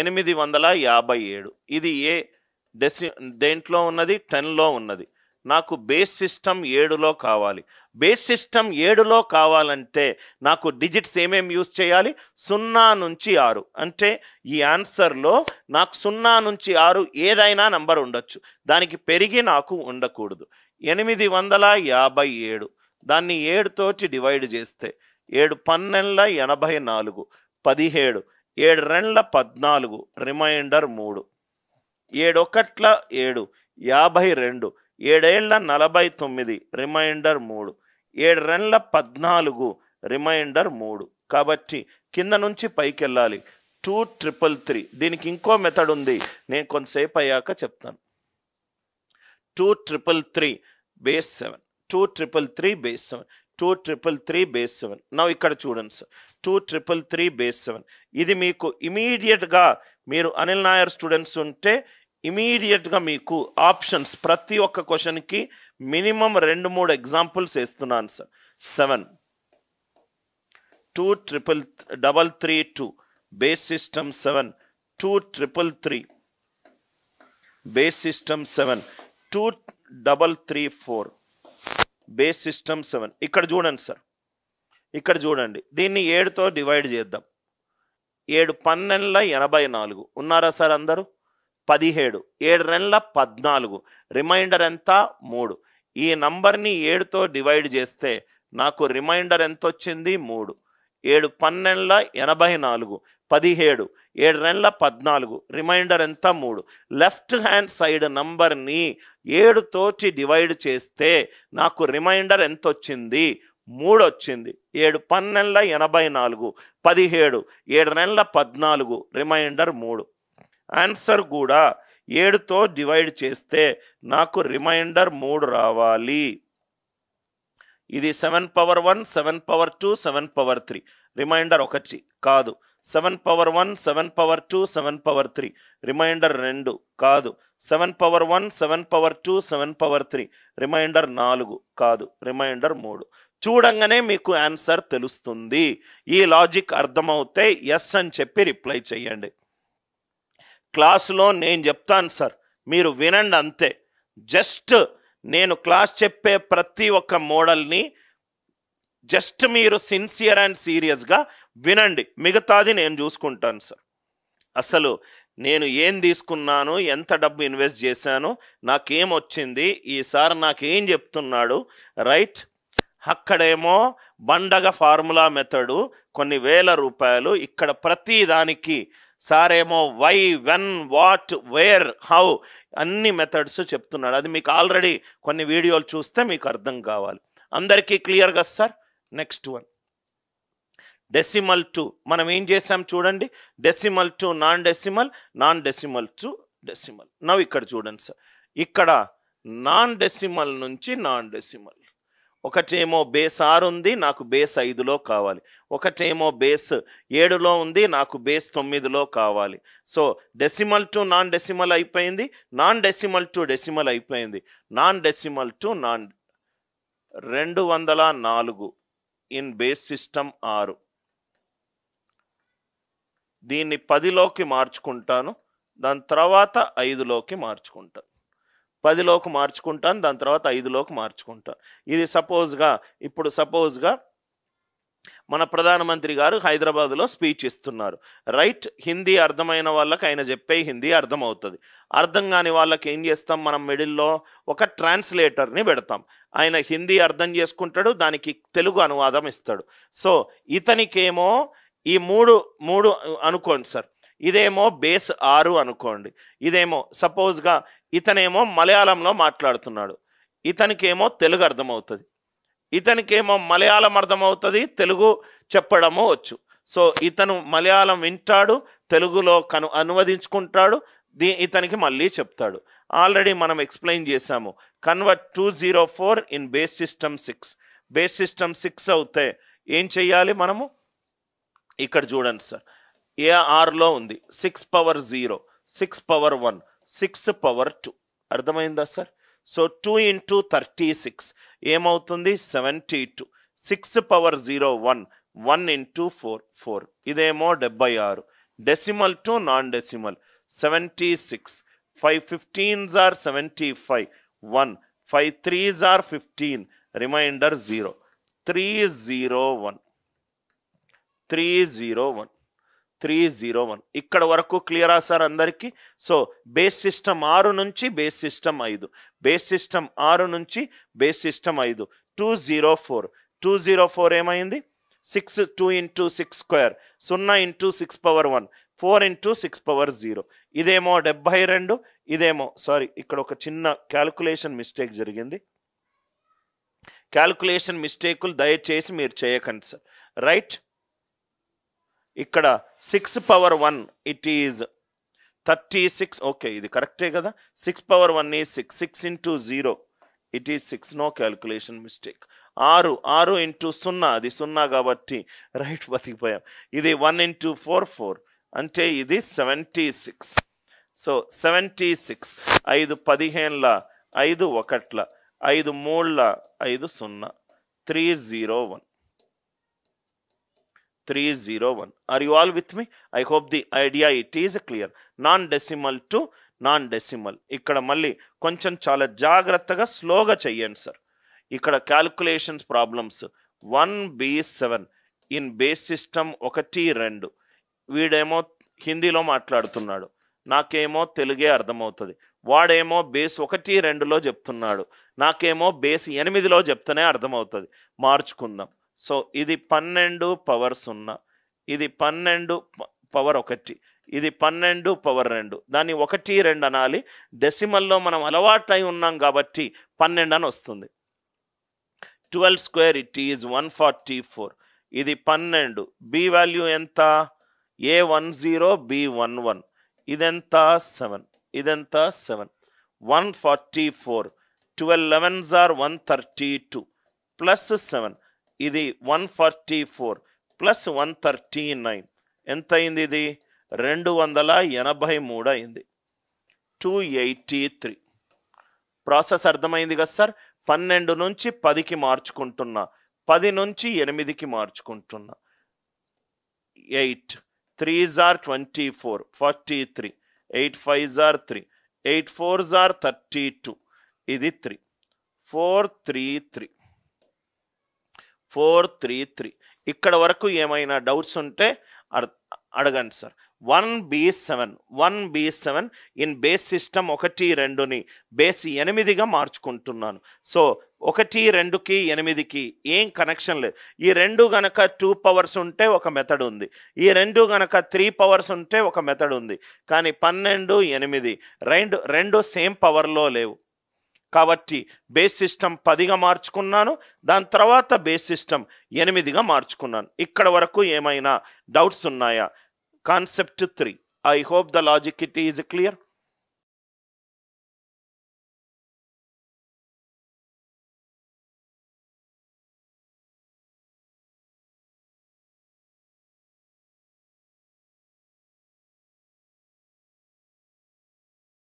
ఎనిమిది వందల యాభై ఏడు ఇది ఏ డెసి దేంట్లో ఉన్నది టెన్లో ఉన్నది నాకు బేస్ సిస్టమ్ ఏడులో కావాలి బేస్ సిస్టమ్ ఏడులో కావాలంటే నాకు డిజిట్స్ ఏమేమి యూస్ చేయాలి సున్నా నుంచి ఆరు అంటే ఈ ఆన్సర్లో నాకు సున్నా నుంచి ఆరు ఏదైనా నంబర్ ఉండొచ్చు దానికి పెరిగి నాకు ఉండకూడదు ఎనిమిది వందల యాభై ఏడు దాన్ని ఏడుతోటి డివైడ్ చేస్తే ఏడు పన్నెండుల ఎనభై నాలుగు పదిహేడు ఏడు రెండ్ల పద్నాలుగు రిమైండర్ మూడు ఏడొకట్ల ఏడు యాభై రెండు ఏడేళ్ల నలభై తొమ్మిది రిమైండర్ మూడు ఏడు రెండ్ల పద్నాలుగు రిమైండర్ మూడు కాబట్టి కింద నుంచి పైకి వెళ్ళాలి టూ ట్రిపుల్ త్రీ దీనికి ఇంకో మెథడ్ ఉంది నేను కొంతసేపు అయ్యాక చెప్తాను two triple three base seven two triple three base seven two triple three base seven నా ఇక్కడ చూడండి sir two triple three base seven ఇది మీకు ఇమీడియట్గా మీరు అనిల్ నాయర్ స్టూడెంట్స్ ఉంటే ఇమీడియట్గా మీకు ఆప్షన్స్ ప్రతి ఒక్క క్వశ్చన్కి మినిమం రెండు మూడు ఎగ్జాంపుల్స్ వేస్తున్నాను sir seven two triple double three two base system seven two triple three base system seven two double three four base system seven ఇక్కడ చూడండి సార్ ఇక్కడ చూడండి దీన్ని ఏడుతో డివైడ్ చేద్దాం ఏడు పన్నెండుల ఎనభై నాలుగు ఉన్నారా సార్ అందరూ పదిహేడు ఏడు రెండ్ల పద్నాలుగు రిమైండర్ ఎంత మూడు ఈ నంబర్ని ఏడుతో డివైడ్ చేస్తే నాకు రిమైండర్ ఎంత వచ్చింది మూడు ఏడు పన్నెండుల ఎనభై నాలుగు పదిహేడు ఏడు రెండ్ల పద్నాలుగు రిమైండర్ ఎంత మూడు లెఫ్ట్ హ్యాండ్ సైడ్ నంబర్ని ఏడుతోటి డివైడ్ చేస్తే నాకు రిమైండర్ ఎంత వచ్చింది మూడు వచ్చింది ఏడు పన్నెండ్ల ఎనభై నాలుగు పదిహేడు ఏడు నెలల పద్నాలుగు రిమైండర్ మూడు ఆన్సర్ కూడా ఏడుతో డివైడ్ చేస్తే నాకు రిమైండర్ మూడు రావాలి ఇది seven power one seven power two seven power three remainder ఒకటి కాదు seven power one seven power two seven power three remainder రెండు కాదు seven power one seven power two seven power three remainder నాలుగు కాదు reminder మూడు చూడంగానే మీకు answer తెలుస్తుంది ఈ లాజిక్ అర్థమవుతే ఎస్ అని చెప్పి రిప్లై చేయండి క్లాసులో నేను చెప్తాను సార్ మీరు వినండి అంతే జస్ట్ నేను క్లాస్ చెప్పే ప్రతి ఒక్క మోడల్ని జస్ట్ మీరు సిన్సియర్ అండ్ సీరియస్గా వినండి మిగతాది నేను చూసుకుంటాను సార్ అసలు నేను ఏం తీసుకున్నాను ఎంత డబ్బు ఇన్వెస్ట్ చేశాను నాకేం వచ్చింది ఈసారి నాకేం చెప్తున్నాడు రైట్ అక్కడేమో బండగ ఫార్ములా మెథడు కొన్ని వేల రూపాయలు ఇక్కడ ప్రతి దానికి సారేమో why when what where how అన్ని మెథడ్స్ చెప్తున్నాడు అది మీకు ఆల్రెడీ కొన్ని వీడియోలు చూస్తే మీకు అర్థం కావాలి అందరికీ క్లియర్గా sir next one decimal to మనం ఏం చేసాం చూడండి decimal to non decimal non decimal to decimal నవ్వు ఇక్కడ చూడండి సార్ ఇక్కడ నాన్ డెసిమల్ నుంచి నాన్ డెసిమల్ ఒకటేమో బేస్ ఆరు ఉంది నాకు బేస్ ఐదులో కావాలి ఒకటేమో బేస్ ఏడులో ఉంది నాకు బేస్ తొమ్మిదిలో కావాలి so decimal to non decimal అయిపోయింది నాన్ డెసిమల్ టు డెసిమల్ అయిపోయింది నాన్ డెసిమల్ టు నాన్ రెండు వందల నాలుగు ఇన్ బేస్ సిస్టమ్ ఆరు దీన్ని పదిలోకి మార్చుకుంటాను దాని తర్వాత ఐదులోకి మార్చుకుంటాను పదిలోకి మార్చుకుంటాను దాని తర్వాత ఐదులోకి మార్చుకుంటాను ఇది సపోజ్గా ఇప్పుడు సపోజ్గా మన ప్రధానమంత్రి గారు హైదరాబాద్లో స్పీచ్ ఇస్తున్నారు రైట్ హిందీ అర్థమైన వాళ్ళకి ఆయన చెప్పే హిందీ అర్థమవుతుంది అర్థం కాని వాళ్ళకి ఏం చేస్తాం మనం మిడిల్లో ఒక ట్రాన్స్లేటర్ని పెడతాం ఆయన హిందీ అర్థం చేసుకుంటాడు దానికి తెలుగు అనువాదం ఇస్తాడు సో ఇతనికేమో ఈ మూడు మూడు అనుకోండి సార్ ఇదేమో బేస్ ఆరు అనుకోండి ఇదేమో సపోజ్గా ఇతనేమో మలయాళంలో మాట్లాడుతున్నాడు ఇతనికేమో తెలుగు అర్థమవుతుంది ఇతనికేమో మలయాళం అర్థమవుతుంది తెలుగు చెప్పడము వచ్చు సో ఇతను మలయాళం వింటాడు తెలుగులో కను అనువదించుకుంటాడు దీ ఇతనికి మళ్ళీ చెప్తాడు ఆల్రెడీ మనం ఎక్స్ప్లెయిన్ చేశాము convert two zero four in base system six base system six అవుతే ఏం చెయ్యాలి మనము ఇక్కడ చూడండి సార్ ఏఆర్లో ఉంది six power zero six power one six power two అర్థమైందా sir so two into thirty six ఏమవుతుంది seventy two six power zero one one into four four ఇదేమో డెబ్బై ఆరు decimal to non decimal seventy six five fifteens are seventy five one five threes are fifteen reminder zero three zero one three zero one three zero one ఇక్కడ వరకు క్లియరా sir అందరికీ so base system ఆరు నుంచి base system ఐదు base system ఆరు నుంచి base system ఐదు two zero four two zero four ఏమైంది six two into six square సున్నా into six power one four into six power zero ఇదేమో డెబ్బై రెండు ఇదేమో సారీ ఇక్కడ ఒక చిన్న క్యాల్కులేషన్ మిస్టేక్ జరిగింది క్యాల్కులేషన్ మిస్టేకులు దయచేసి మీరు చేయకండి సార్ రైట్ ఇక్కడ six power one it is thirty six okay ఇది కరెక్టే కదా సిక్స్ పవర్ వన్ ఈ six six into zero it is six no calculation mistake ఆరు ఆరు ఇంటూ సున్నా అది సున్నా కాబట్టి రైట్ బతికిపోయాం ఇది వన్ ఇంటూ ఫోర్ ఫోర్ అంటే ఇది seventy six so seventy six ఐదు పదిహేనుల ఐదు ఒకట్ల ఐదు మూడుల ఐదు సున్నా three zero one 301. Are you all with me? I hope the idea it is clear. Non-decimal to non-decimal. ఇక్కడ మళ్ళీ కొంచెం చాలా జాగ్రత్తగా స్లోగా చేయండి సార్ ఇక్కడ calculations problems one B seven in base system ఒకటి రెండు వీడేమో హిందీలో మాట్లాడుతున్నాడు నాకేమో తెలుగే అర్థమవుతుంది వాడేమో బేస్ ఒకటి రెండులో చెప్తున్నాడు నాకేమో బేస్ ఎనిమిదిలో చెప్తేనే అర్థమవుతుంది మార్చుకుందాం సో ఇది పన్నెండు పవర్ సున్నా ఇది పన్నెండు పవర్ ఒకటి ఇది పన్నెండు పవర్ రెండు దాన్ని ఒకటి రెండు అనాలి డెసిమల్లో మనం అలవాటై ఉన్నాం కాబట్టి పన్నెండు అని వస్తుంది twelve square it is one forty four ఇది పన్నెండు బి వాల్యూ ఎంత A one zero B one one ఇదెంత సెవెన్ ఇదెంత seven one forty four twelve elevens are one thirty two plus seven ఇది one forty four plus one thirty nine ఎంత అయింది ఇది రెండు వందల ఎనభై మూడు అయింది టూ ఎయిటీ త్రీ ప్రాసెస్ అర్థమైంది కదా సార్ పన్నెండు నుంచి పదికి మార్చుకుంటున్నా పది నుంచి ఎనిమిదికి మార్చుకుంటున్నా eight three are twenty four forty three eight five are three eight four are thirty two ఇది three four three three four three three ఇక్కడ వరకు ఏమైనా డౌట్స్ ఉంటే అడగండి sir one B seven one B seven in base system ఒకటి రెండుని base ఎనిమిదిగా మార్చుకుంటున్నాను so ఒకటి రెండుకి ఎనిమిదికి ఏం కనెక్షన్ లేదు ఈ రెండు గనక టూ పవర్స్ ఉంటే ఒక మెథడ్ ఉంది ఈ రెండు గనక త్రీ పవర్స్ ఉంటే ఒక మెథడ్ ఉంది కానీ పన్నెండు ఎనిమిది రెండు రెండు సేమ్ పవర్లో లేవు కాబట్టి బేస్ సిస్టమ్ పదిగా మార్చుకున్నాను దాని తర్వాత బేస్ సిస్టమ్ ఎనిమిదిగా మార్చుకున్నాను ఇక్కడ వరకు ఏమైనా డౌట్స్ ఉన్నాయా concept three I hope the logic it is clear